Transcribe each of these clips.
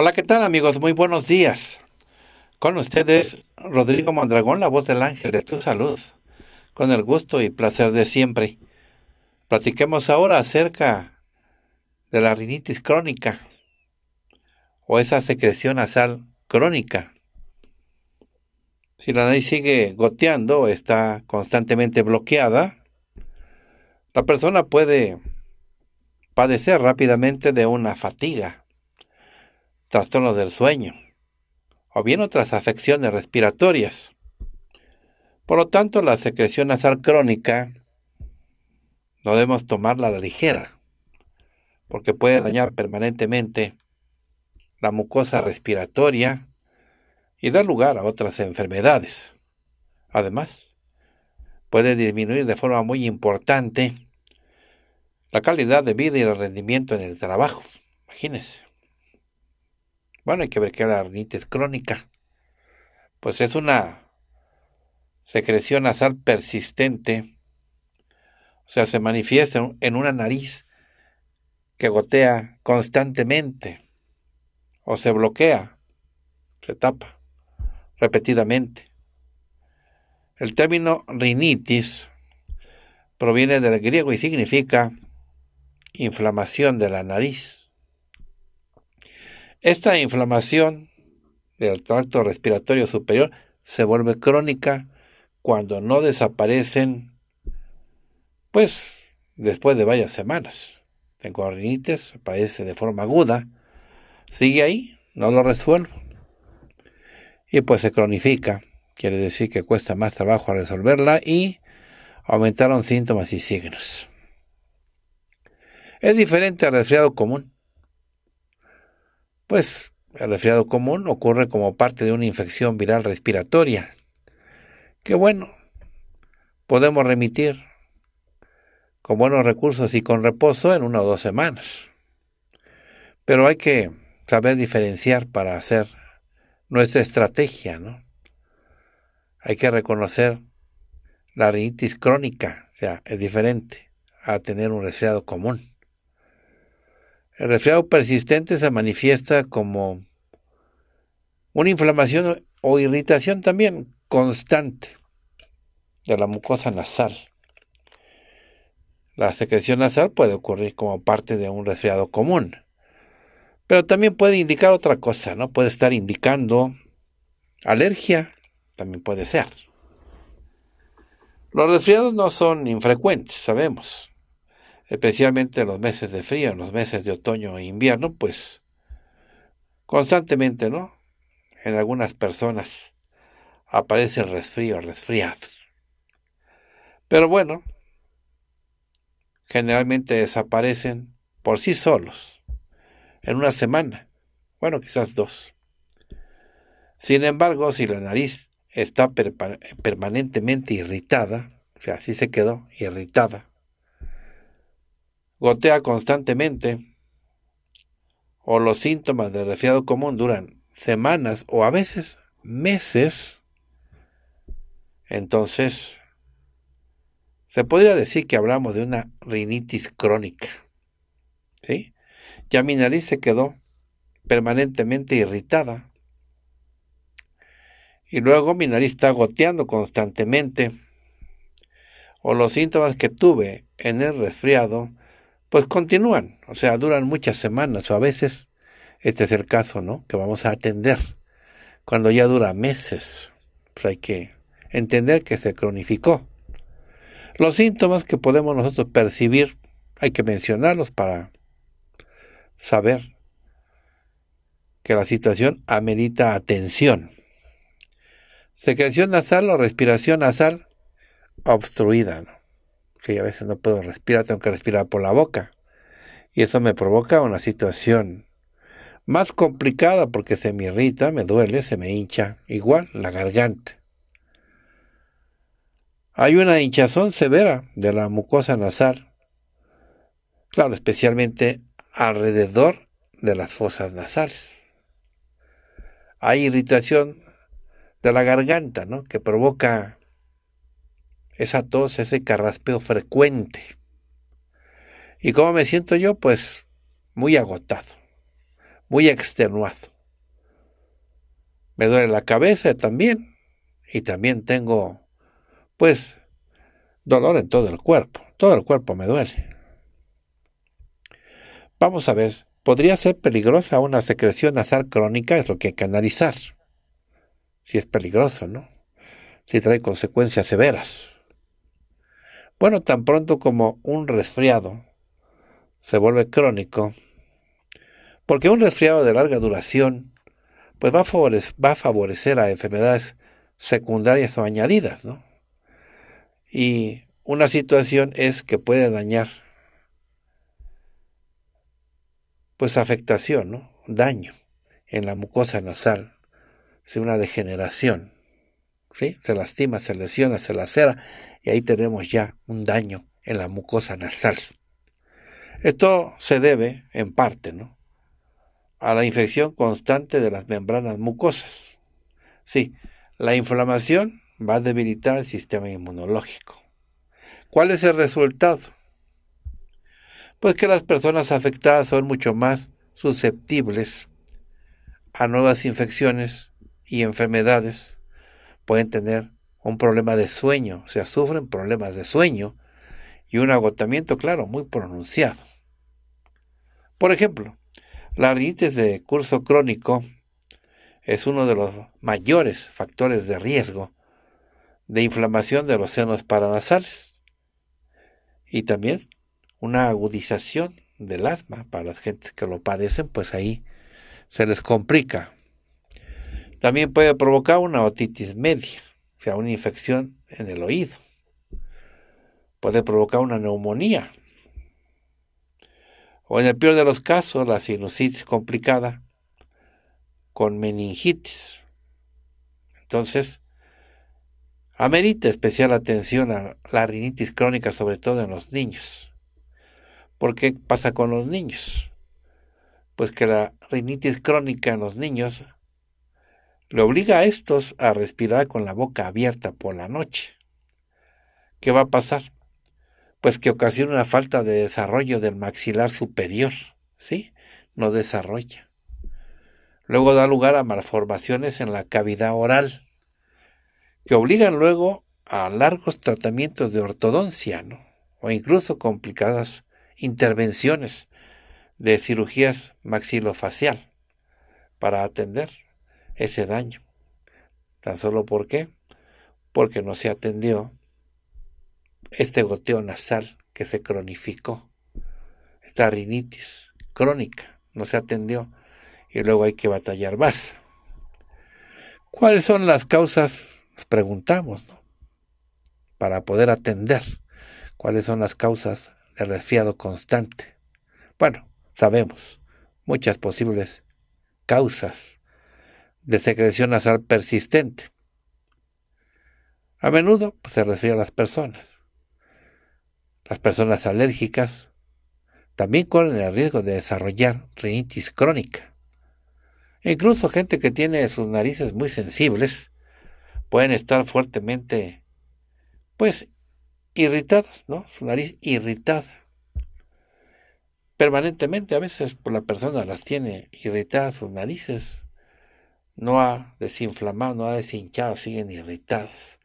Hola, ¿qué tal amigos? Muy buenos días. Con ustedes, Rodrigo Mondragón, la voz del ángel de tu salud, con el gusto y placer de siempre. Platiquemos ahora acerca de la rinitis crónica o esa secreción nasal crónica. Si la nariz sigue goteando está constantemente bloqueada, la persona puede padecer rápidamente de una fatiga trastornos del sueño o bien otras afecciones respiratorias. Por lo tanto, la secreción nasal crónica no debemos tomarla a la ligera, porque puede dañar permanentemente la mucosa respiratoria y dar lugar a otras enfermedades. Además, puede disminuir de forma muy importante la calidad de vida y el rendimiento en el trabajo. Imagínense. Bueno, hay que ver qué es la rinitis crónica. Pues es una secreción nasal persistente. O sea, se manifiesta en una nariz que gotea constantemente o se bloquea, se tapa repetidamente. El término rinitis proviene del griego y significa inflamación de la nariz. Esta inflamación del tracto respiratorio superior se vuelve crónica cuando no desaparecen, pues después de varias semanas. Tengo rinitis, aparece de forma aguda, sigue ahí, no lo resuelvo. Y pues se cronifica, quiere decir que cuesta más trabajo resolverla y aumentaron síntomas y signos. Es diferente al resfriado común pues el resfriado común ocurre como parte de una infección viral respiratoria. que bueno, podemos remitir con buenos recursos y con reposo en una o dos semanas. Pero hay que saber diferenciar para hacer nuestra estrategia, ¿no? Hay que reconocer la rinitis crónica, o sea, es diferente a tener un resfriado común. El resfriado persistente se manifiesta como una inflamación o irritación también constante de la mucosa nasal. La secreción nasal puede ocurrir como parte de un resfriado común, pero también puede indicar otra cosa, ¿no? Puede estar indicando alergia, también puede ser. Los resfriados no son infrecuentes, sabemos especialmente en los meses de frío, en los meses de otoño e invierno, pues constantemente, ¿no? En algunas personas aparece resfrío resfriados. Pero bueno, generalmente desaparecen por sí solos en una semana, bueno, quizás dos. Sin embargo, si la nariz está permanentemente irritada, o sea, así se quedó, irritada, gotea constantemente o los síntomas del resfriado común duran semanas o a veces meses, entonces se podría decir que hablamos de una rinitis crónica. ¿Sí? Ya mi nariz se quedó permanentemente irritada. Y luego mi nariz está goteando constantemente. O los síntomas que tuve en el resfriado pues continúan, o sea, duran muchas semanas o a veces, este es el caso, ¿no? Que vamos a atender cuando ya dura meses. Pues hay que entender que se cronificó. Los síntomas que podemos nosotros percibir, hay que mencionarlos para saber que la situación amerita atención. Secreción nasal o respiración nasal obstruida. ¿no? que a veces no puedo respirar, tengo que respirar por la boca. Y eso me provoca una situación más complicada porque se me irrita, me duele, se me hincha, igual la garganta. Hay una hinchazón severa de la mucosa nasal, claro, especialmente alrededor de las fosas nasales. Hay irritación de la garganta, ¿no? Que provoca esa tos, ese carraspeo frecuente. ¿Y cómo me siento yo? Pues muy agotado, muy extenuado. Me duele la cabeza también y también tengo, pues, dolor en todo el cuerpo. Todo el cuerpo me duele. Vamos a ver, podría ser peligrosa una secreción nasal crónica, es lo que hay que analizar. Si es peligroso, ¿no? Si trae consecuencias severas. Bueno, tan pronto como un resfriado se vuelve crónico, porque un resfriado de larga duración pues va a favorecer, a, enfermedades secundarias o añadidas, ¿no? Y una situación es que puede dañar, pues afectación, ¿no? Daño en la mucosa nasal, si una degeneración, ¿sí? Se lastima, se lesiona, se lacera y ahí tenemos ya un daño en la mucosa nasal. Esto se debe, en parte, ¿no? a la infección constante de las membranas mucosas. Sí, la inflamación va a debilitar el sistema inmunológico. ¿Cuál es el resultado? Pues que las personas afectadas son mucho más susceptibles a nuevas infecciones y enfermedades. Pueden tener un problema de sueño, o sea, sufren problemas de sueño y un agotamiento, claro, muy pronunciado. Por ejemplo, la rinitis de curso crónico es uno de los mayores factores de riesgo de inflamación de los senos paranasales y también una agudización del asma para las gentes que lo padecen, pues ahí se les complica. También puede provocar una otitis media o sea, una infección en el oído. Puede provocar una neumonía. O en el peor de los casos, la sinusitis complicada con meningitis. Entonces, amerita especial atención a la rinitis crónica, sobre todo en los niños. ¿Por qué pasa con los niños? Pues que la rinitis crónica en los niños le obliga a estos a respirar con la boca abierta por la noche. ¿Qué va a pasar? Pues que ocasiona una falta de desarrollo del maxilar superior, ¿sí? No desarrolla. Luego da lugar a malformaciones en la cavidad oral, que obligan luego a largos tratamientos de ortodoncia, ¿no? O incluso complicadas intervenciones de cirugías maxilofacial para atender ese daño. Tan solo por qué? Porque no se atendió este goteo nasal que se cronificó, esta rinitis crónica, no se atendió y luego hay que batallar más. ¿Cuáles son las causas? Nos preguntamos, ¿no? Para poder atender cuáles son las causas del resfriado constante. Bueno, sabemos muchas posibles causas de secreción nasal persistente. A menudo pues, se refiere a las personas. Las personas alérgicas también corren el riesgo de desarrollar rinitis crónica. E incluso gente que tiene sus narices muy sensibles pueden estar fuertemente, pues, irritadas, ¿no? Su nariz irritada. Permanentemente, a veces por pues, la persona las tiene irritadas sus narices no ha desinflamado, no ha deshinchado, siguen irritados.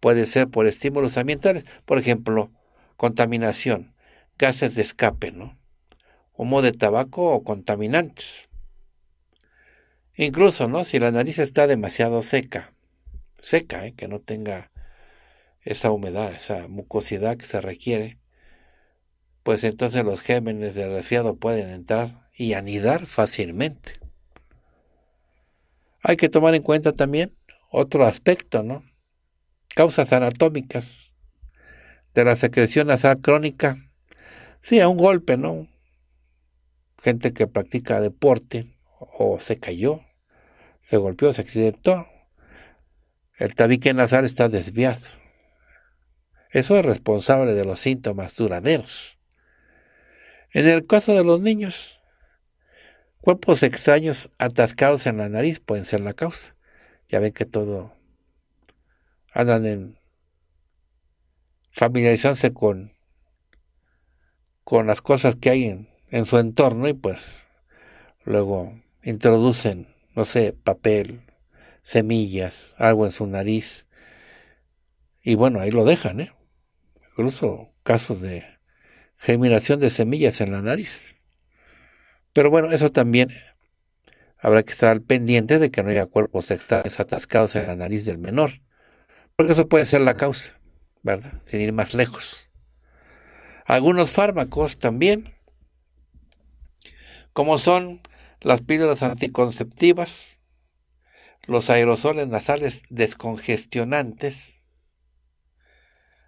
Puede ser por estímulos ambientales, por ejemplo, contaminación, gases de escape, humo de tabaco o contaminantes. Incluso, Si la nariz está demasiado seca, seca, ¿eh? que no tenga esa humedad, esa mucosidad que se requiere, pues entonces los gérmenes del resfriado pueden entrar y anidar fácilmente. Hay que tomar en cuenta también otro aspecto, ¿no? Causas anatómicas de la secreción nasal crónica. Sí, a un golpe, ¿no? Gente que practica deporte o se cayó, se golpeó, se accidentó. El tabique nasal está desviado. Eso es responsable de los síntomas duraderos. En el caso de los niños, Cuerpos extraños atascados en la nariz pueden ser la causa. Ya ven que todo andan en familiarizarse con, con las cosas que hay en, en su entorno y pues luego introducen, no sé, papel, semillas, algo en su nariz. Y bueno, ahí lo dejan, ¿eh? Incluso casos de germinación de semillas en la nariz. Pero bueno, eso también habrá que estar al pendiente de que no haya cuerpos extraños atascados en la nariz del menor, porque eso puede ser la causa, ¿verdad? Sin ir más lejos. Algunos fármacos también, como son las píldoras anticonceptivas, los aerosoles nasales descongestionantes,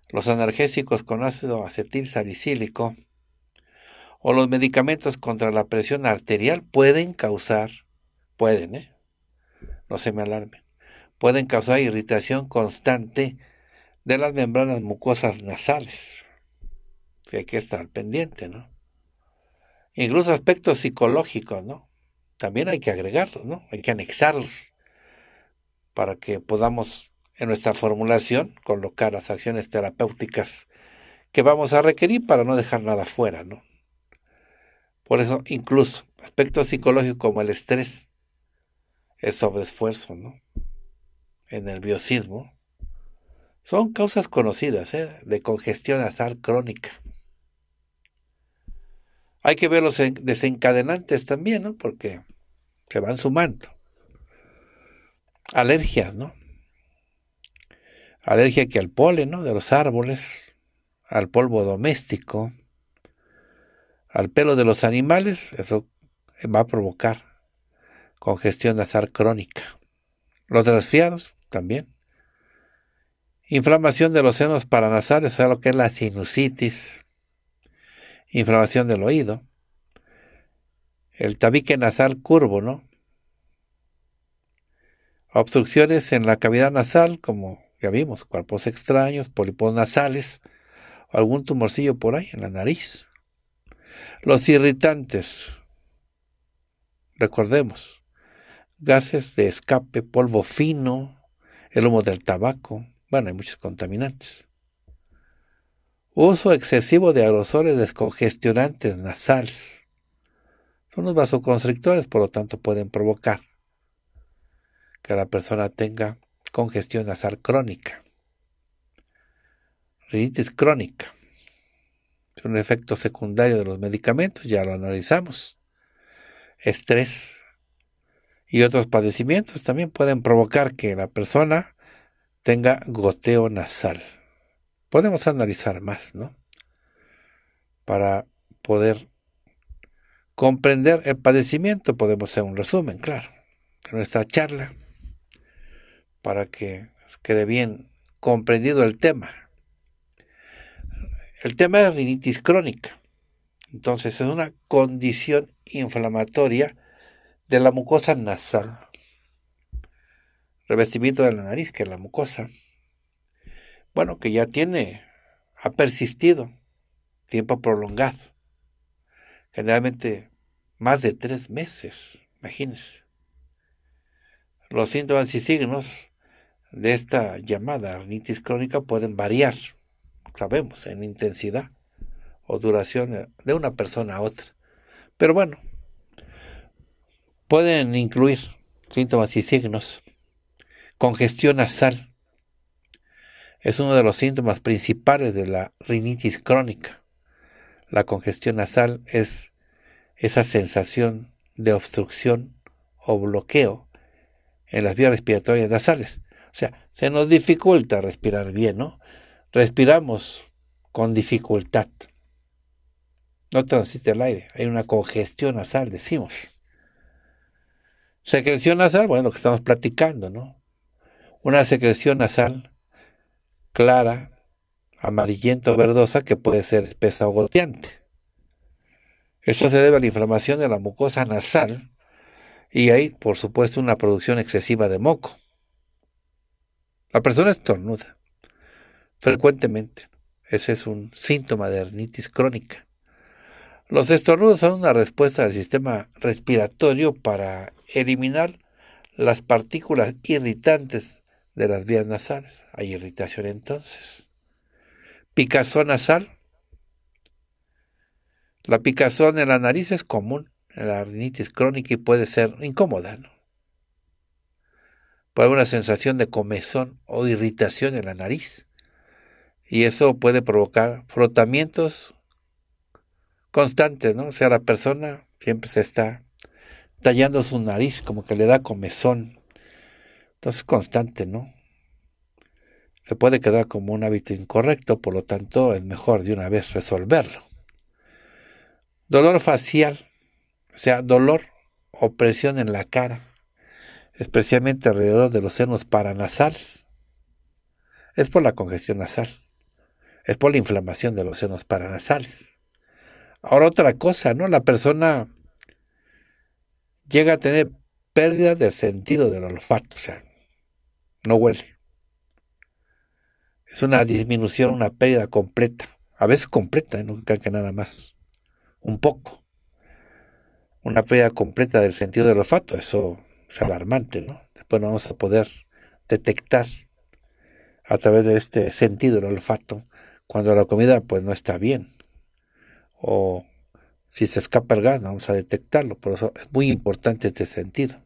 los analgésicos con ácido acetil salicílico, o los medicamentos contra la presión arterial pueden causar, pueden, ¿eh? no se me alarmen, pueden causar irritación constante de las membranas mucosas nasales. Que hay que estar pendiente, ¿no? Incluso aspectos psicológicos, ¿no? También hay que agregarlos, ¿no? Hay que anexarlos para que podamos en nuestra formulación colocar las acciones terapéuticas que vamos a requerir para no dejar nada fuera, ¿no? Por eso, incluso aspectos psicológicos como el estrés, el sobreesfuerzo, el nerviosismo, son causas conocidas ¿eh? de congestión azar crónica. Hay que ver los desencadenantes también, ¿no? porque se van sumando. Alergias, ¿no? Alergia que al polen, ¿no? De los árboles, al polvo doméstico, al pelo de los animales, eso va a provocar congestión nasal crónica. Los resfriados también. Inflamación de los senos paranasales, o sea, lo que es la sinusitis. Inflamación del oído. El tabique nasal curvo, ¿no? Obstrucciones en la cavidad nasal, como ya vimos, cuerpos extraños, polipos nasales, algún tumorcillo por ahí en la nariz. Los irritantes, recordemos, gases de escape, polvo fino, el humo del tabaco, bueno, hay muchos contaminantes. Uso excesivo de aerosoles descongestionantes nasales. Son los vasoconstrictores, por lo tanto pueden provocar que la persona tenga congestión nasal crónica, rinitis crónica, un efecto secundario de los medicamentos, ya lo analizamos. Estrés y otros padecimientos también pueden provocar que la persona tenga goteo nasal. Podemos analizar más, ¿no? Para poder comprender el padecimiento, podemos hacer un resumen, claro, de nuestra charla, para que quede bien comprendido el tema. El tema de rinitis crónica. Entonces es una condición inflamatoria de la mucosa nasal. Revestimiento de la nariz, que es la mucosa. Bueno, que ya tiene, ha persistido tiempo prolongado. Generalmente más de tres meses, imagínense. Los síntomas y signos de esta llamada rinitis crónica pueden variar sabemos, en intensidad o duración de una persona a otra. Pero bueno, pueden incluir síntomas y signos. Congestión nasal es uno de los síntomas principales de la rinitis crónica. La congestión nasal es esa sensación de obstrucción o bloqueo en las vías respiratorias nasales. O sea, se nos dificulta respirar bien, ¿no? respiramos con dificultad. No transite el aire, hay una congestión nasal, decimos. Secreción nasal, bueno, lo que estamos platicando, ¿no? Una secreción nasal clara, amarillento, verdosa, que puede ser espesa o goteante. Eso se debe a la inflamación de la mucosa nasal y hay, por supuesto, una producción excesiva de moco. La persona estornuda frecuentemente. Ese es un síntoma de rinitis crónica. Los estornudos son una respuesta del sistema respiratorio para eliminar las partículas irritantes de las vías nasales. Hay irritación entonces. Picazón nasal. La picazón en la nariz es común en la rinitis crónica y puede ser incómoda. Puede haber una sensación de comezón o irritación en la nariz y eso puede provocar frotamientos constantes, ¿no? O sea, la persona siempre se está tallando su nariz, como que le da comezón. Entonces, constante, ¿no? Se puede quedar como un hábito incorrecto, por lo tanto, es mejor de una vez resolverlo. Dolor facial, o sea, dolor o presión en la cara, especialmente alrededor de los senos paranasales. Es por la congestión nasal es por la inflamación de los senos paranasales. Ahora otra cosa, ¿no? La persona llega a tener pérdida del sentido del olfato, o sea, no huele. Es una disminución, una pérdida completa, a veces completa, ¿eh? no crean que nada más, un poco. Una pérdida completa del sentido del olfato, eso es alarmante, ¿no? Después no vamos a poder detectar a través de este sentido del olfato cuando la comida pues no está bien. O si se escapa el gas, vamos a detectarlo. Por eso es muy importante este sentido.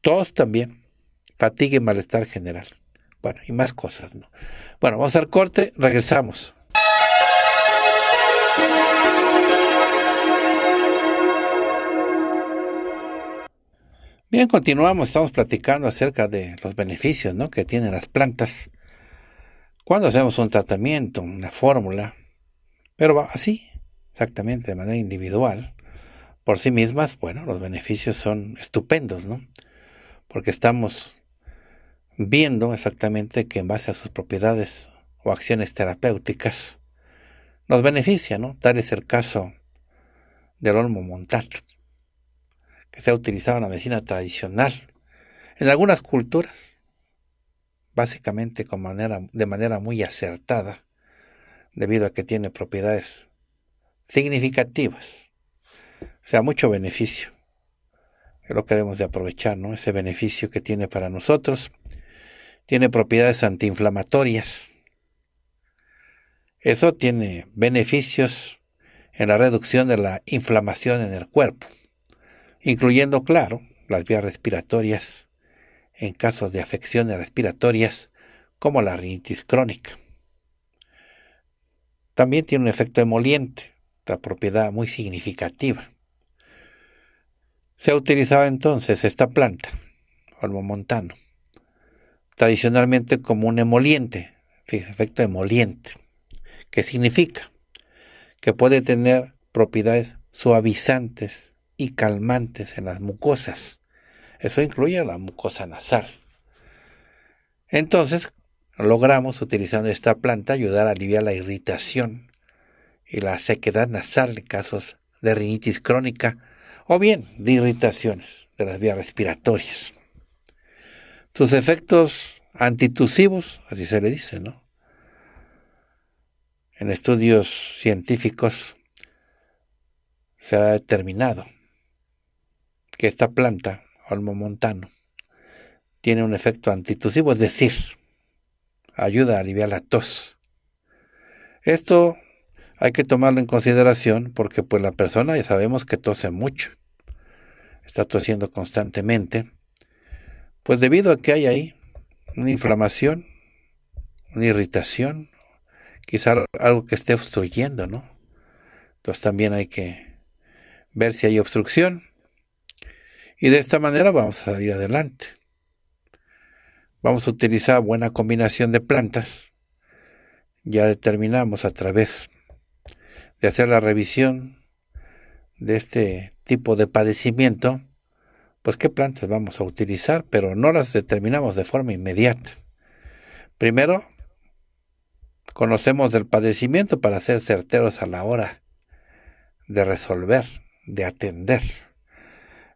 Todos también. Fatiga y malestar general. Bueno, y más cosas, ¿no? Bueno, vamos al corte, regresamos. Bien, continuamos, estamos platicando acerca de los beneficios que tienen las plantas cuando hacemos un tratamiento, una fórmula, pero así, exactamente de manera individual, por sí mismas, bueno, los beneficios son estupendos, ¿no? Porque estamos viendo exactamente que en base a sus propiedades o acciones terapéuticas nos beneficia, ¿no? Tal es el caso del olmo montal, que se ha utilizado en la medicina tradicional, en algunas culturas, básicamente de manera muy acertada, debido a que tiene propiedades significativas. O sea, mucho beneficio. Es lo que debemos de aprovechar, ¿no? Ese beneficio que tiene para nosotros. Tiene propiedades antiinflamatorias. Eso tiene beneficios en la reducción de la inflamación en el cuerpo, incluyendo, claro, las vías respiratorias en casos de afecciones respiratorias como la rinitis crónica. También tiene un efecto emoliente, una propiedad muy significativa. Se ha utilizado entonces esta planta, Olvomontano, tradicionalmente como un emoliente, efecto emoliente, que significa que puede tener propiedades suavizantes y calmantes en las mucosas, eso incluye la mucosa nasal. Entonces, logramos utilizando esta planta ayudar a aliviar la irritación y la sequedad nasal en casos de rinitis crónica o bien de irritaciones de las vías respiratorias. Sus efectos antitusivos, así se le dice, ¿no? En estudios científicos se ha determinado que esta planta montano Tiene un efecto antitusivo, es decir, ayuda a aliviar la tos. Esto hay que tomarlo en consideración porque pues la persona ya sabemos que tose mucho. Está tosiendo constantemente. Pues debido a que hay ahí una inflamación, una irritación, quizá algo que esté obstruyendo, ¿no? Entonces también hay que ver si hay obstrucción. Y de esta manera vamos a ir adelante. Vamos a utilizar buena combinación de plantas. Ya determinamos a través de hacer la revisión de este tipo de padecimiento, pues qué plantas vamos a utilizar, pero no las determinamos de forma inmediata. Primero, conocemos el padecimiento para ser certeros a la hora de resolver, de atender.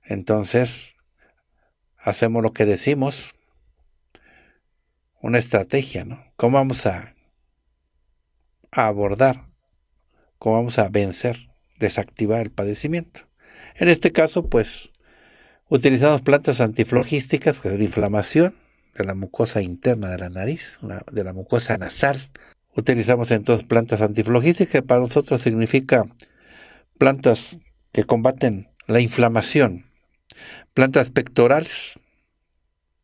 Entonces, hacemos lo que decimos, una estrategia, ¿no? ¿Cómo vamos a, abordar? ¿Cómo vamos a vencer, desactivar el padecimiento? En este caso, pues, utilizamos plantas antiflogísticas, que la inflamación de la mucosa interna de la nariz, de la mucosa nasal. Utilizamos entonces plantas antiflogísticas, que para nosotros significa plantas que combaten la inflamación plantas pectorales,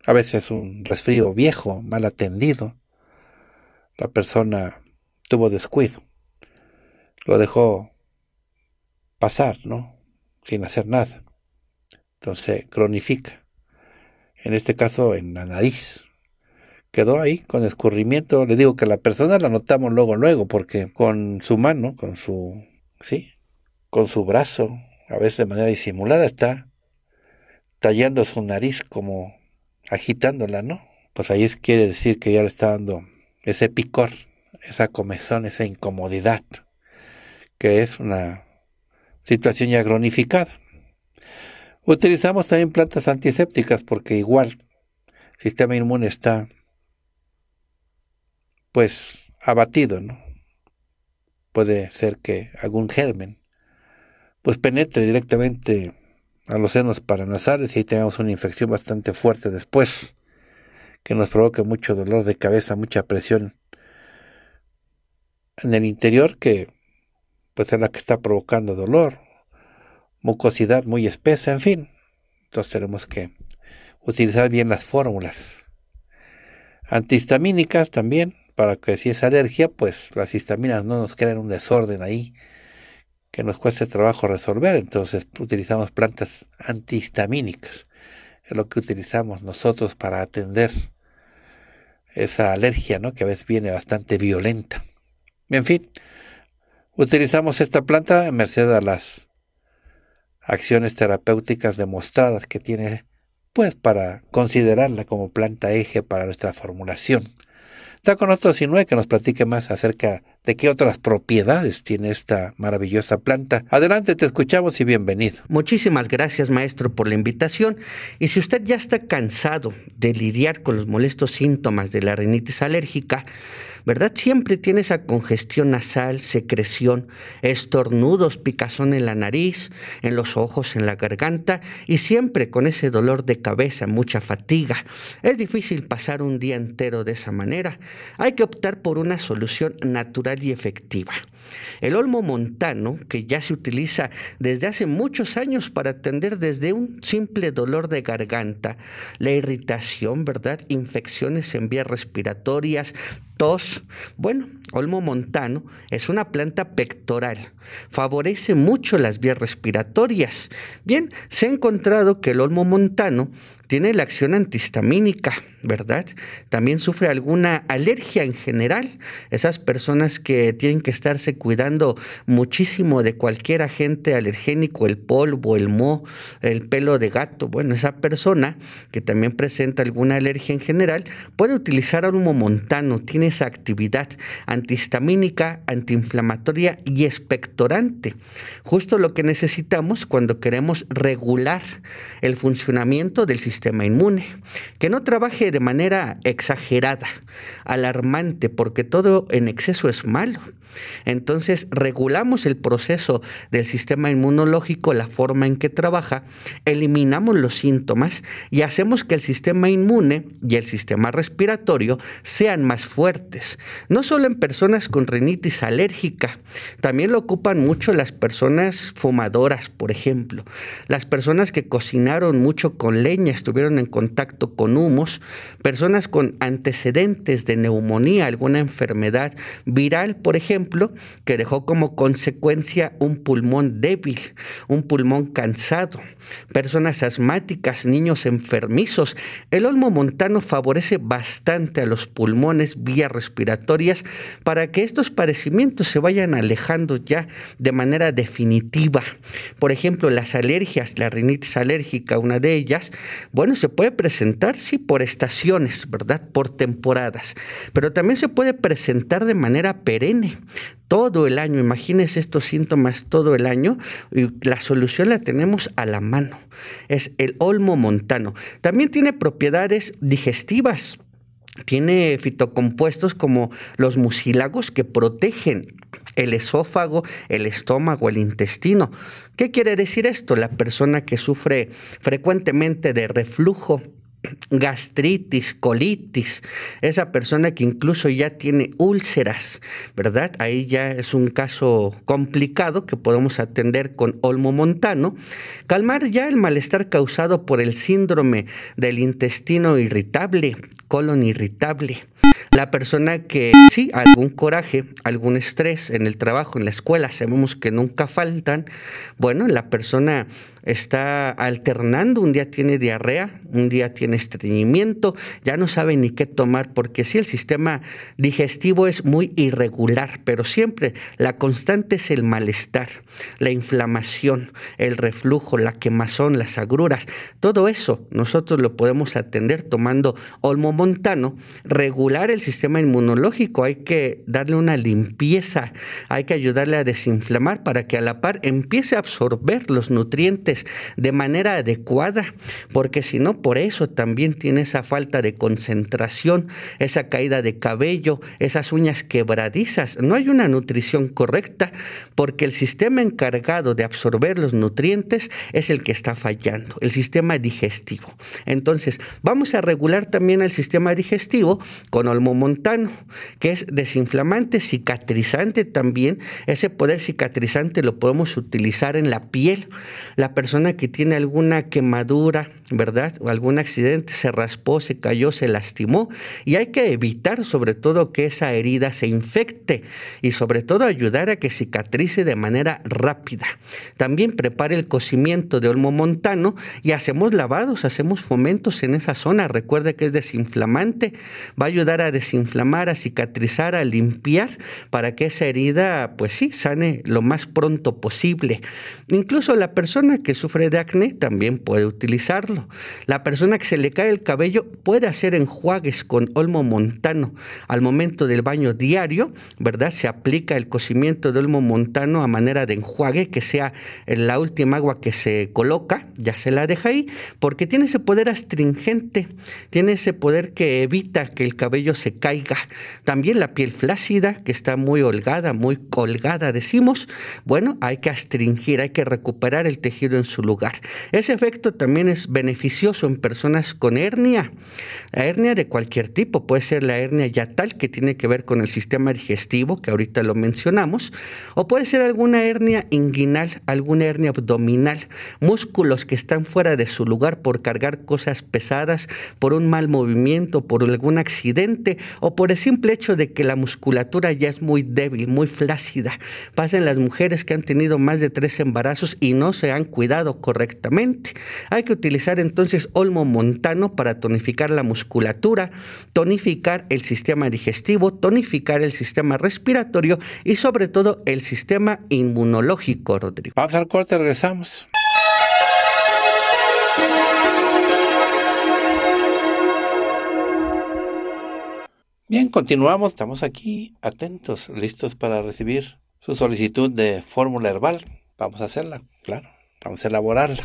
a veces un resfrío viejo, mal atendido. La persona tuvo descuido, lo dejó pasar, ¿no? Sin hacer nada. Entonces cronifica. En este caso, en la nariz. Quedó ahí con escurrimiento. Le digo que la persona la notamos luego, luego, porque con su mano, con su, sí, con su brazo, a veces de manera disimulada, está tallando su nariz como agitándola, ¿no? Pues ahí quiere decir que ya le está dando ese picor, esa comezón, esa incomodidad, que es una situación ya cronificada. Utilizamos también plantas antisépticas porque igual el sistema inmune está pues abatido, ¿no? Puede ser que algún germen pues penetre directamente a los senos paranasales y ahí tenemos una infección bastante fuerte después, que nos provoca mucho dolor de cabeza, mucha presión en el interior que pues es la que está provocando dolor, mucosidad muy espesa, en fin. Entonces tenemos que utilizar bien las fórmulas. Antihistamínicas también, para que si es alergia, pues las histaminas no nos creen un desorden ahí que nos cueste trabajo resolver, entonces utilizamos plantas antihistamínicas, es lo que utilizamos nosotros para atender esa alergia, ¿no? que a veces viene bastante violenta. En fin, utilizamos esta planta en merced a las acciones terapéuticas demostradas que tiene, pues para considerarla como planta eje para nuestra formulación. Está con nosotros Sinue que nos platique más acerca de qué otras propiedades tiene esta maravillosa planta. Adelante, te escuchamos y bienvenido. Muchísimas gracias, maestro, por la invitación. Y si usted ya está cansado de lidiar con los molestos síntomas de la rinitis alérgica, ¿verdad? Siempre tiene esa congestión nasal, secreción, estornudos, picazón en la nariz, en los ojos, en la garganta y siempre con ese dolor de cabeza, mucha fatiga. Es difícil pasar un día entero de esa manera. Hay que optar por una solución natural y efectiva. El olmo montano, que ya se utiliza desde hace muchos años para atender desde un simple dolor de garganta, la irritación, ¿verdad? Infecciones en vías respiratorias, bueno, olmo montano es una planta pectoral, favorece mucho las vías respiratorias. Bien, se ha encontrado que el olmo montano tiene la acción antihistamínica, ¿verdad? También sufre alguna alergia en general. Esas personas que tienen que estarse cuidando muchísimo de cualquier agente alergénico, el polvo, el moho, el pelo de gato. Bueno, esa persona que también presenta alguna alergia en general puede utilizar olmo montano, tiene actividad antihistamínica, antiinflamatoria y expectorante, justo lo que necesitamos cuando queremos regular el funcionamiento del sistema inmune, que no trabaje de manera exagerada, alarmante, porque todo en exceso es malo. Entonces, regulamos el proceso del sistema inmunológico, la forma en que trabaja, eliminamos los síntomas y hacemos que el sistema inmune y el sistema respiratorio sean más fuertes. No solo en personas con rinitis alérgica, también lo ocupan mucho las personas fumadoras, por ejemplo, las personas que cocinaron mucho con leña, estuvieron en contacto con humos, personas con antecedentes de neumonía, alguna enfermedad viral, por ejemplo, que dejó como consecuencia un pulmón débil, un pulmón cansado, personas asmáticas, niños enfermizos. El olmo montano favorece bastante a los pulmones, vías respiratorias, para que estos padecimientos se vayan alejando ya de manera definitiva. Por ejemplo, las alergias, la rinitis alérgica, una de ellas, bueno, se puede presentar, sí, por estaciones, ¿verdad? Por temporadas, pero también se puede presentar de manera perenne todo el año. Imagínense estos síntomas todo el año y la solución la tenemos a la mano. Es el olmo montano. También tiene propiedades digestivas. Tiene fitocompuestos como los mucílagos que protegen el esófago, el estómago, el intestino. ¿Qué quiere decir esto? La persona que sufre frecuentemente de reflujo, gastritis, colitis, esa persona que incluso ya tiene úlceras, ¿verdad? Ahí ya es un caso complicado que podemos atender con Olmo Montano. Calmar ya el malestar causado por el síndrome del intestino irritable, colon irritable. La persona que sí, algún coraje, algún estrés en el trabajo, en la escuela, sabemos que nunca faltan. Bueno, la persona está alternando, un día tiene diarrea, un día tiene estreñimiento, ya no sabe ni qué tomar, porque si el sistema digestivo es muy irregular, pero siempre la constante es el malestar, la inflamación, el reflujo, la quemazón, las agruras, todo eso nosotros lo podemos atender tomando olmomontano, regular el sistema inmunológico, hay que darle una limpieza, hay que ayudarle a desinflamar para que a la par empiece a absorber los nutrientes de manera adecuada, porque si no, por eso también tiene esa falta de concentración, esa caída de cabello, esas uñas quebradizas. No hay una nutrición correcta porque el sistema encargado de absorber los nutrientes es el que está fallando, el sistema digestivo. Entonces, vamos a regular también el sistema digestivo con olmomontano, que es desinflamante, cicatrizante también. Ese poder cicatrizante lo podemos utilizar en la piel. La persona que tiene alguna quemadura ¿verdad? Algún accidente, se raspó, se cayó, se lastimó. Y hay que evitar sobre todo que esa herida se infecte y sobre todo ayudar a que cicatrice de manera rápida. También prepare el cocimiento de olmo montano y hacemos lavados, hacemos fomentos en esa zona. Recuerde que es desinflamante, va a ayudar a desinflamar, a cicatrizar, a limpiar para que esa herida, pues sí, sane lo más pronto posible. Incluso la persona que sufre de acné también puede utilizarlo. La persona que se le cae el cabello puede hacer enjuagues con olmo montano. Al momento del baño diario, ¿verdad? Se aplica el cocimiento de olmo montano a manera de enjuague, que sea la última agua que se coloca, ya se la deja ahí, porque tiene ese poder astringente, tiene ese poder que evita que el cabello se caiga. También la piel flácida, que está muy holgada, muy colgada, decimos, bueno, hay que astringir, hay que recuperar el tejido en su lugar. Ese efecto también es beneficioso beneficioso en personas con hernia, la hernia de cualquier tipo, puede ser la hernia yatal que tiene que ver con el sistema digestivo, que ahorita lo mencionamos, o puede ser alguna hernia inguinal, alguna hernia abdominal, músculos que están fuera de su lugar por cargar cosas pesadas, por un mal movimiento, por algún accidente o por el simple hecho de que la musculatura ya es muy débil, muy flácida. Pasa las mujeres que han tenido más de tres embarazos y no se han cuidado correctamente. Hay que utilizar entonces olmo montano para tonificar la musculatura, tonificar el sistema digestivo, tonificar el sistema respiratorio y sobre todo el sistema inmunológico, Rodrigo. Vamos al corte, regresamos. Bien, continuamos, estamos aquí atentos, listos para recibir su solicitud de fórmula herbal. Vamos a hacerla, claro, vamos a elaborarla.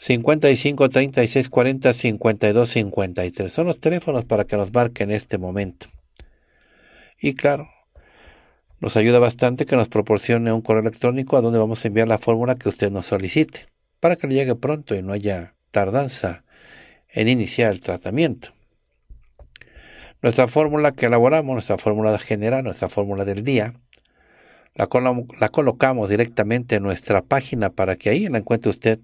55 36 40 52 53. Son los teléfonos para que nos marquen en este momento. Y claro, nos ayuda bastante que nos proporcione un correo electrónico a donde vamos a enviar la fórmula que usted nos solicite, para que le llegue pronto y no haya tardanza en iniciar el tratamiento. Nuestra fórmula que elaboramos, nuestra fórmula general, nuestra fórmula del día, la, la colocamos directamente en nuestra página para que ahí la encuentre usted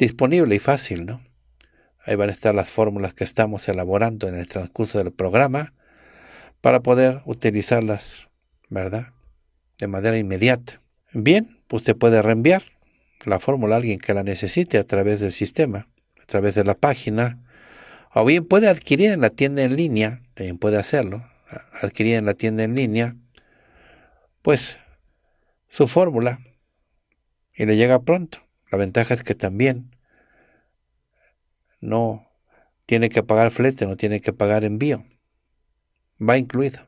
disponible y fácil, ¿no? Ahí van a estar las fórmulas que estamos elaborando en el transcurso del programa para poder utilizarlas, ¿verdad? De manera inmediata. Bien, usted pues puede reenviar la fórmula a alguien que la necesite a través del sistema, a través de la página, o bien puede adquirir en la tienda en línea, también puede hacerlo, adquirir en la tienda en línea, pues su fórmula y le llega pronto. La ventaja es que también no tiene que pagar flete, no tiene que pagar envío. Va incluido.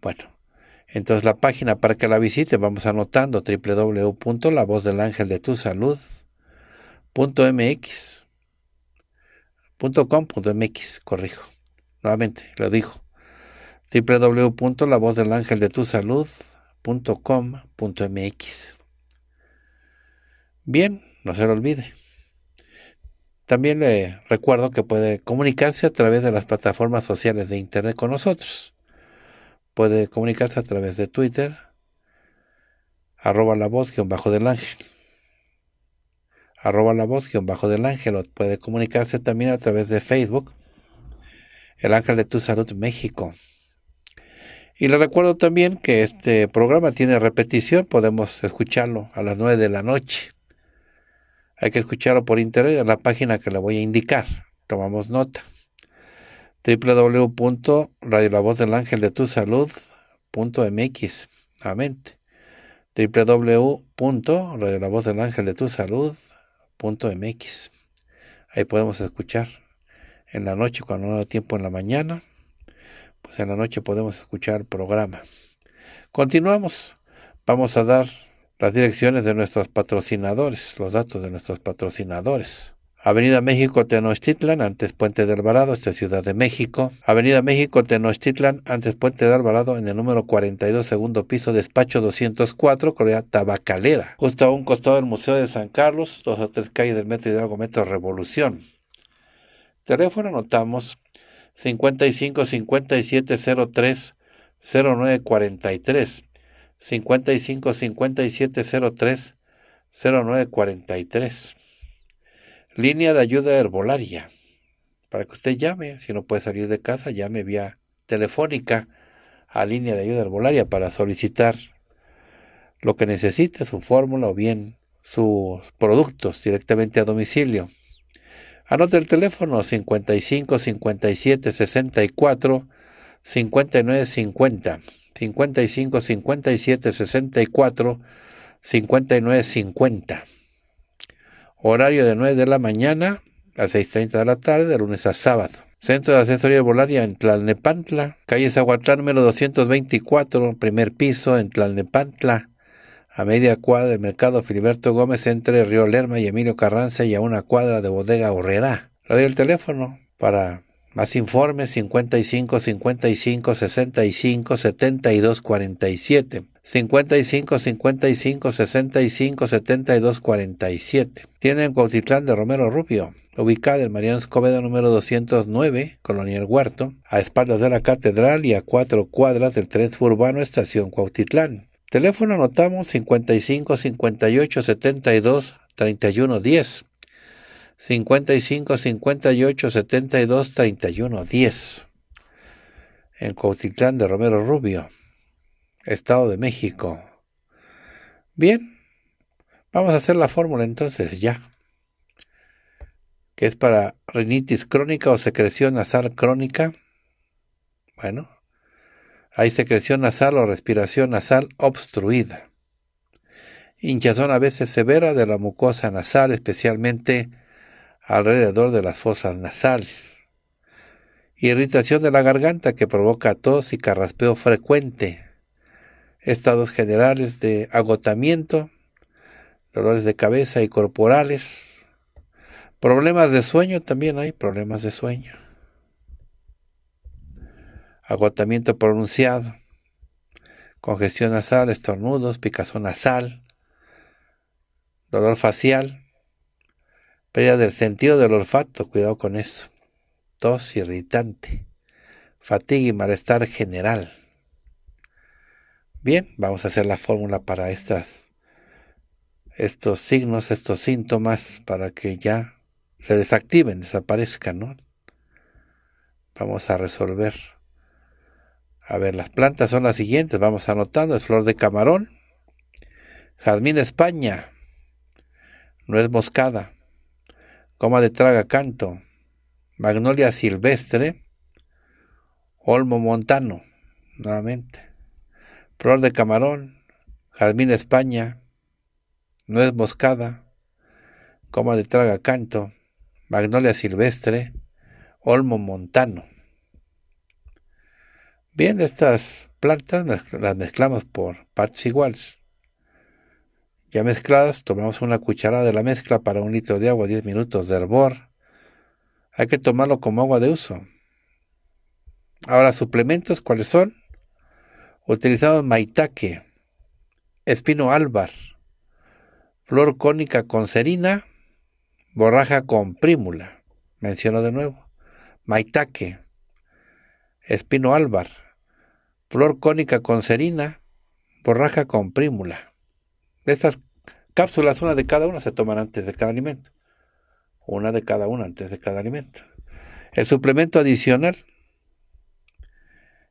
Bueno, entonces la página para que la visite, vamos anotando www.lavozdelangeldetusalud.mx corrijo. Nuevamente, lo dijo. www.lavozdelangeldetusalud.com.mx Bien, no se lo olvide. También le recuerdo que puede comunicarse a través de las plataformas sociales de Internet con nosotros. Puede comunicarse a través de Twitter, arroba la voz un bajo del ángel. Arroba la voz un bajo del ángel. puede comunicarse también a través de Facebook, el ángel de tu salud México. Y le recuerdo también que este programa tiene repetición, podemos escucharlo a las 9 de la noche. Hay que escucharlo por internet en la página que le voy a indicar. Tomamos nota. de Nuevamente. salud.mx Ahí podemos escuchar. En la noche, cuando no da tiempo en la mañana, pues en la noche podemos escuchar programa. Continuamos. Vamos a dar las direcciones de nuestros patrocinadores, los datos de nuestros patrocinadores. Avenida México Tenochtitlan, antes Puente de Alvarado, esta Ciudad de México. Avenida México Tenochtitlan, antes Puente de Alvarado, en el número 42, segundo piso, despacho 204, Corea Tabacalera. Justo a un costado del Museo de San Carlos, dos o tres calles del Metro Hidalgo Metro Revolución. Teléfono anotamos 55 09 43 55 57 03 43 Línea de ayuda herbolaria. Para que usted llame, si no puede salir de casa, llame vía telefónica a línea de ayuda herbolaria para solicitar lo que necesite, su fórmula o bien sus productos directamente a domicilio. Anote el teléfono 55 57 64 59 50. 55 57 64 59 50. Horario de 9 de la mañana a 6.30 de la tarde, de lunes a sábado. Centro de Asesoría Volaria en Tlalnepantla, calle Zaguatlán número 224, primer piso en Tlalnepantla, a media cuadra del mercado Filiberto Gómez entre Río Lerma y Emilio Carranza y a una cuadra de bodega Horrera. Le doy el teléfono para más informes 55 55 65 72 47. 55 55 65 72 47. Tiene en Cuautitlán de Romero Rubio, ubicada en Mariano Escobedo número 209, Colonia El Huerto, a espaldas de la Catedral y a cuatro cuadras del tren urbano Estación Cuautitlán. Teléfono anotamos 55 58 72 31 10. 55 58 72 31 10 en Cuautitlán de Romero Rubio, Estado de México. Bien, vamos a hacer la fórmula entonces ya, que es para rinitis crónica o secreción nasal crónica. Bueno, hay secreción nasal o respiración nasal obstruida. Hinchazón a veces severa de la mucosa nasal, especialmente alrededor de las fosas nasales. Irritación de la garganta que provoca tos y carraspeo frecuente. Estados generales de agotamiento, dolores de cabeza y corporales. Problemas de sueño, también hay problemas de sueño. Agotamiento pronunciado, congestión nasal, estornudos, picazón nasal, dolor facial, del sentido del olfato, cuidado con eso. Tos irritante. Fatiga y malestar general. Bien, vamos a hacer la fórmula para estas, estos signos, estos síntomas, para que ya se desactiven, desaparezcan, ¿no? Vamos a resolver. A ver, las plantas son las siguientes, vamos anotando, es flor de camarón, jazmín España, nuez moscada, coma de traga canto, magnolia silvestre, olmo montano, nuevamente, flor de camarón, jazmín España, nuez moscada, coma de traga canto, magnolia silvestre, olmo montano. Bien, estas plantas las mezclamos por partes iguales. Ya mezcladas, tomamos una cucharada de la mezcla para un litro de agua, 10 minutos de hervor. Hay que tomarlo como agua de uso. Ahora, suplementos, ¿cuáles son? Utilizamos maitaque, espino álvar, flor cónica con serina, borraja con prímula. Menciono de nuevo. maitaque, espino álvar, flor cónica con serina, borraja con prímula estas cápsulas, una de cada una se toman antes de cada alimento. Una de cada una antes de cada alimento. El suplemento adicional,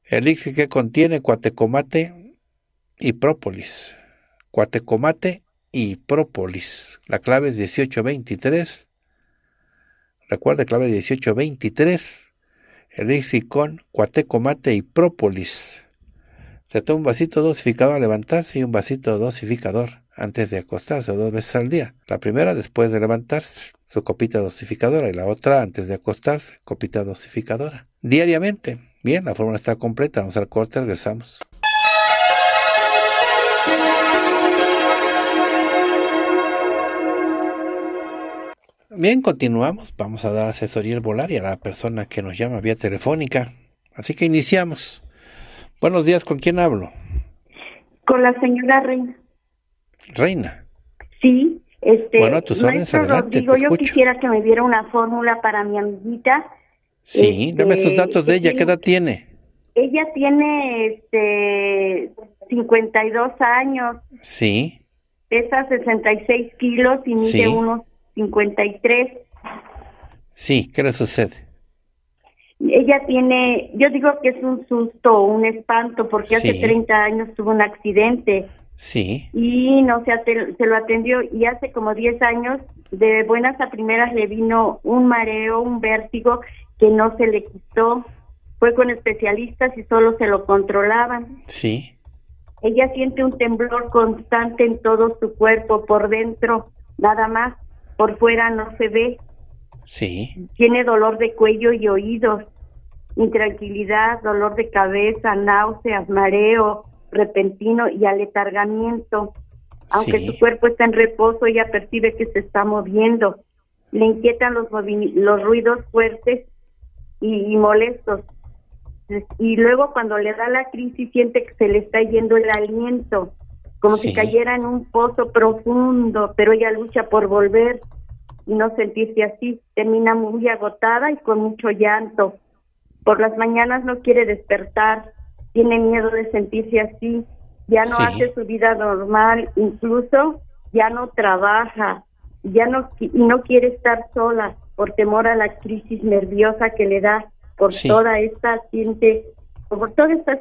el que contiene cuatecomate y própolis. Cuatecomate y própolis. La clave es 1823. Recuerde, clave 1823. El con cuatecomate y própolis. Se toma un vasito dosificador a levantarse y un vasito dosificador antes de acostarse dos veces al día. La primera después de levantarse, su copita dosificadora, y la otra antes de acostarse, copita dosificadora. Diariamente. Bien, la fórmula está completa. Vamos al corte, regresamos. Bien, continuamos. Vamos a dar asesoría al volar y a la persona que nos llama vía telefónica. Así que iniciamos. Buenos días, ¿con quién hablo? Con la señora Reina. Reina. Sí, este, bueno, tus órdenes, adelante, yo quisiera que me diera una fórmula para mi amiguita. Sí, dame sus este, datos de ella, ¿qué edad tiene? Ella tiene este 52 años. Sí. Pesa 66 kilos y mide cincuenta unos 53. Sí, ¿qué le sucede? Ella tiene, yo digo que es un susto, un espanto, porque hace 30 años tuvo un accidente. Sí. Y no se, se lo atendió y hace como 10 años, de buenas a primeras le vino un mareo, un vértigo que no se le quitó. Fue con especialistas y solo se lo controlaban. Sí. Ella siente un temblor constante en todo su cuerpo, por dentro, nada más, por fuera no se ve. Sí. Tiene dolor de cuello y oídos, intranquilidad, dolor de cabeza, náuseas, mareo, repentino y aletargamiento. Aunque su cuerpo está en reposo, ella percibe que se está moviendo. Le inquietan los, los ruidos fuertes y, molestos. Y luego cuando le da la crisis siente que se le está yendo el aliento, como si cayera en un pozo profundo, pero ella lucha por volver y no sentirse así. Termina muy agotada y con mucho llanto. Por las mañanas no quiere despertar, tiene miedo de sentirse así, ya no hace su vida normal, incluso ya no trabaja, ya no, y no quiere estar sola por temor a la crisis nerviosa que le da por toda esta por toda esta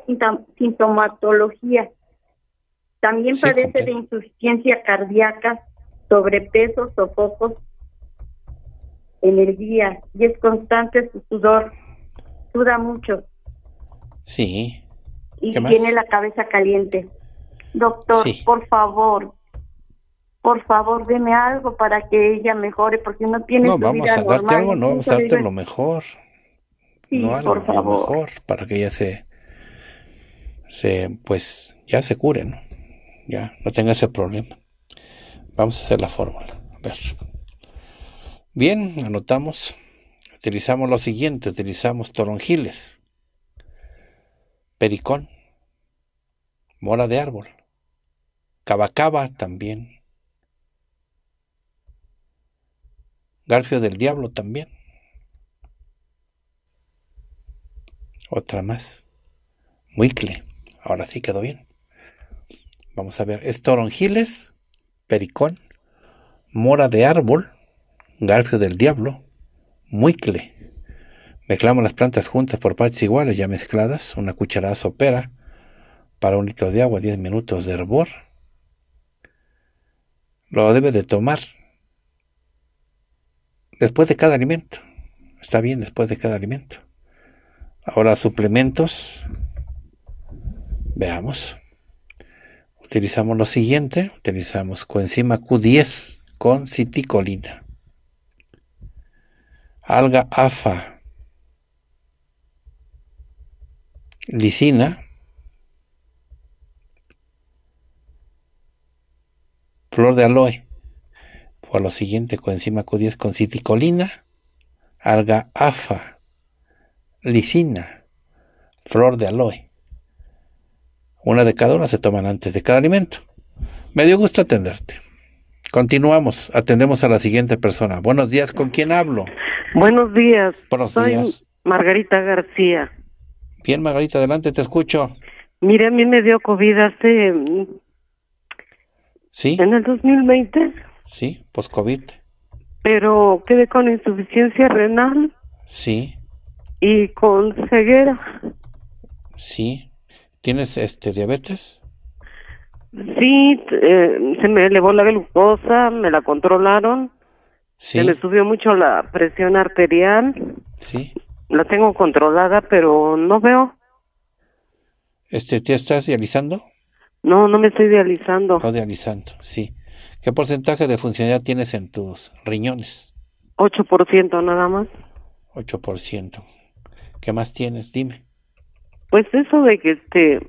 sintomatología. También padece de insuficiencia cardíaca, sobrepeso, pocos en el día y es constante su sudor, suda mucho. Sí y tiene la cabeza caliente. Doctor, por favor, por favor, deme algo para que ella mejore, porque no tiene No, vamos a darte algo, no, vamos a darte lo mejor. no por favor. para que ella se, se, pues, ya se cure, ¿no? Ya, no tenga ese problema. Vamos a hacer la fórmula. A ver. Bien, anotamos. Utilizamos lo siguiente, utilizamos toronjiles. Pericón, mora de árbol, cabacaba también, garfio del diablo también. Otra más, muicle, ahora sí quedó bien. Vamos a ver, estorongiles, pericón, mora de árbol, garfio del diablo, muicle Mezclamos las plantas juntas por partes iguales ya mezcladas, una cucharada sopera para un litro de agua, 10 minutos de hervor. Lo debes de tomar después de cada alimento. Está bien después de cada alimento. Ahora suplementos. Veamos. Utilizamos lo siguiente. Utilizamos coenzima Q10 con citicolina. Alga AFA lisina, flor de aloe, por lo siguiente coenzima Q10 con citicolina, alga afa, lisina, flor de aloe. Una de cada una se toman antes de cada alimento. Me dio gusto atenderte. Continuamos, atendemos a la siguiente persona. Buenos días, ¿con quién hablo? Buenos días. Soy días. Margarita García. Bien, Margarita, adelante, te escucho. Mire, a mí me dio COVID hace... ¿Sí? En el 2020. Sí, post pues COVID. Pero quedé con insuficiencia renal. Sí. Y con ceguera. Sí. ¿Tienes este diabetes? Sí, eh, se me elevó la glucosa, me la controlaron. Sí. Se me subió mucho la presión arterial. Sí. La tengo controlada, pero no veo. Este, ¿Te estás dializando? No, no me estoy dializando. No dializando, sí. ¿Qué porcentaje de funcionalidad tienes en tus riñones? 8% nada más. 8%. ¿Qué más tienes? Dime. Pues eso de que este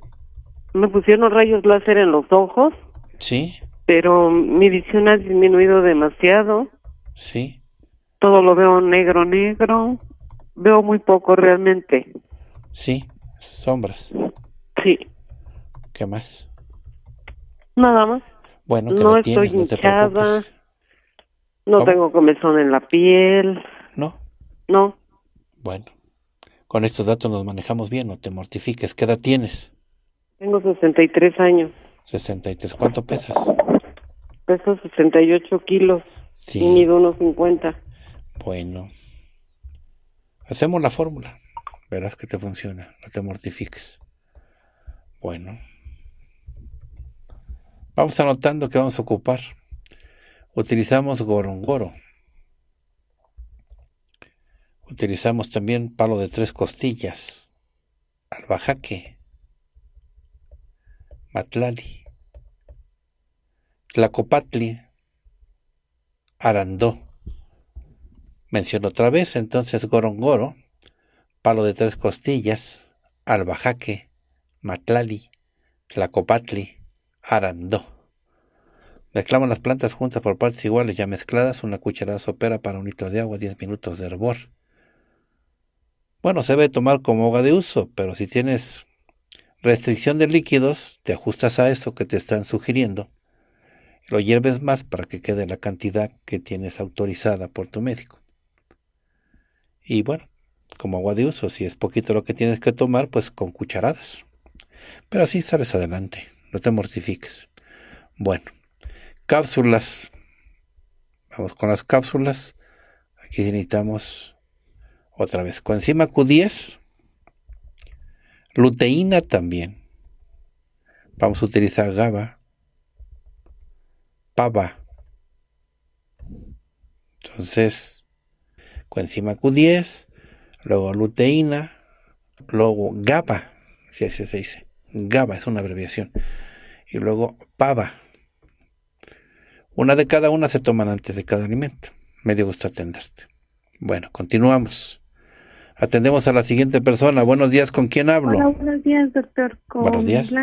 me pusieron rayos láser en los ojos. Sí. Pero mi visión ha disminuido demasiado. Sí. Todo lo veo negro, negro veo muy poco realmente. Sí, sombras. Sí. ¿Qué más? Nada más. Bueno, no estoy hinchada. No, tengo comezón en la piel. No. No. Bueno, con estos datos nos manejamos bien, no te mortifiques. ¿Qué edad tienes? Tengo 63 años. 63. ¿Cuánto pesas? Peso 68 kilos. Sí. Y mido unos 50. Bueno, Hacemos la fórmula. Verás que te funciona. No te mortifiques. Bueno. Vamos anotando que vamos a ocupar. Utilizamos gorongoro. Utilizamos también palo de tres costillas, albajaque, matlali, tlacopatli, arandó. Menciono otra vez entonces gorongoro, palo de tres costillas, albajaque, matlali, tlacopatli, arandó. Mezclamos las plantas juntas por partes iguales ya mezcladas, una cucharada sopera para un litro de agua, 10 minutos de hervor. Bueno, se debe tomar como hoga de uso, pero si tienes restricción de líquidos, te ajustas a eso que te están sugiriendo. Lo hierves más para que quede la cantidad que tienes autorizada por tu médico. Y bueno, como agua de uso, si es poquito lo que tienes que tomar, pues con cucharadas. Pero así sales adelante, no te mortifiques. Bueno, cápsulas. Vamos con las cápsulas. Aquí necesitamos otra vez coenzima Q10, luteína también. Vamos a utilizar GABA, PAVA. Entonces, coenzima Q10, luego luteína, luego GABA, si así se dice, GABA es una abreviación, y luego PABA. Una de cada una se toman antes de cada alimento. Me dio gusto atenderte. Bueno, continuamos. Atendemos a la siguiente persona. Buenos días, ¿con quién hablo? buenos días, doctor. Con buenos días.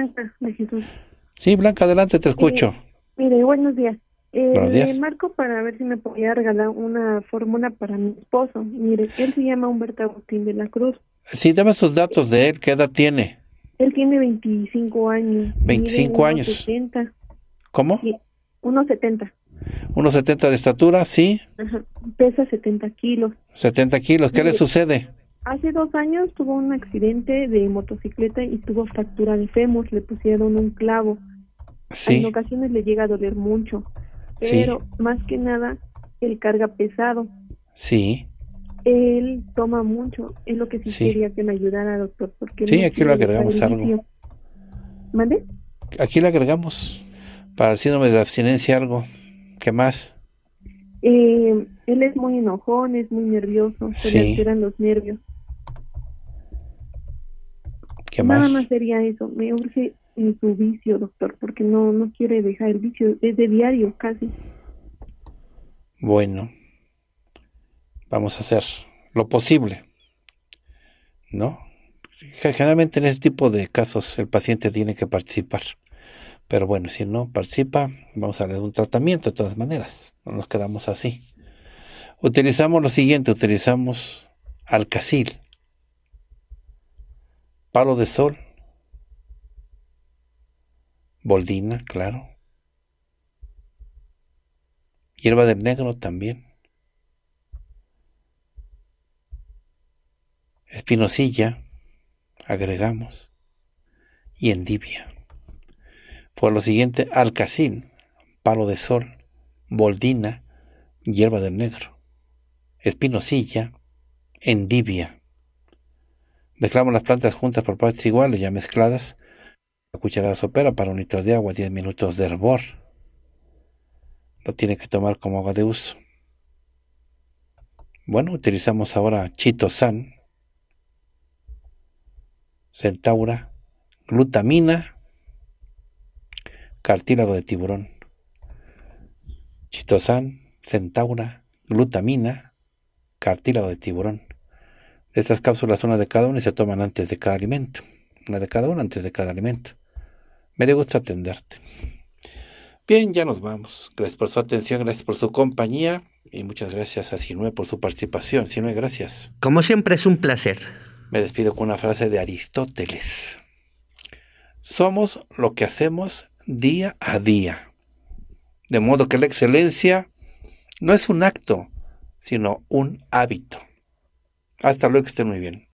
Sí, Blanca, adelante, te eh, escucho. mire, buenos días. Eh, Marco para ver si me podía regalar una fórmula para mi esposo. Mire, él se llama Humberto Agustín de la Cruz. Sí, dame sus datos de eh, él. ¿Qué edad tiene? Él tiene 25 años. 25 años. 70. ¿Cómo? 1,70. 1,70 de estatura, sí. Pesa 70 kilos. 70 kilos. ¿Qué le sucede? Hace dos años tuvo un accidente de motocicleta y tuvo fractura de fémur. Le pusieron un clavo. Sí. En ocasiones le llega a doler mucho pero más que nada el carga pesado. Sí. Él toma mucho, es lo que sí, quería que me ayudara, doctor. Porque sí, aquí lo agregamos algo. ¿Vale? Aquí le agregamos para el síndrome de abstinencia algo. ¿Qué más? Eh, él es muy enojón, es muy nervioso, se le alteran los nervios. ¿Qué más? Nada más sería eso. Me urge en su vicio, doctor, porque no, no quiere dejar el vicio, es de diario casi. Bueno, vamos a hacer lo posible, ¿no? Generalmente en este tipo de casos el paciente tiene que participar, pero bueno, si no participa, vamos a darle un tratamiento de todas maneras, no nos quedamos así. Utilizamos lo siguiente, utilizamos alcacil, palo de sol Boldina, claro. Hierba del negro también. Espinosilla, agregamos. Y endivia. Por lo siguiente, alcacín, palo de sol, boldina, hierba del negro, espinosilla, endivia. Mezclamos las plantas juntas por partes iguales, ya mezcladas, la cucharada sopera para un litro de agua, 10 minutos de hervor. Lo tiene que tomar como agua de uso. Bueno, utilizamos ahora Chitosan, Centaura, glutamina, cartílago de tiburón. Chitosan, centaura, glutamina, cartílago de tiburón. estas cápsulas, una de cada una y se toman antes de cada alimento. Una de cada una antes de cada alimento. Me dio gusto atenderte. Bien, ya nos vamos. Gracias por su atención, gracias por su compañía y muchas gracias a Sinue por su participación. Sinue, gracias. Como siempre es un placer. Me despido con una frase de Aristóteles. Somos lo que hacemos día a día. De modo que la excelencia no es un acto, sino un hábito. Hasta luego, que estén muy bien.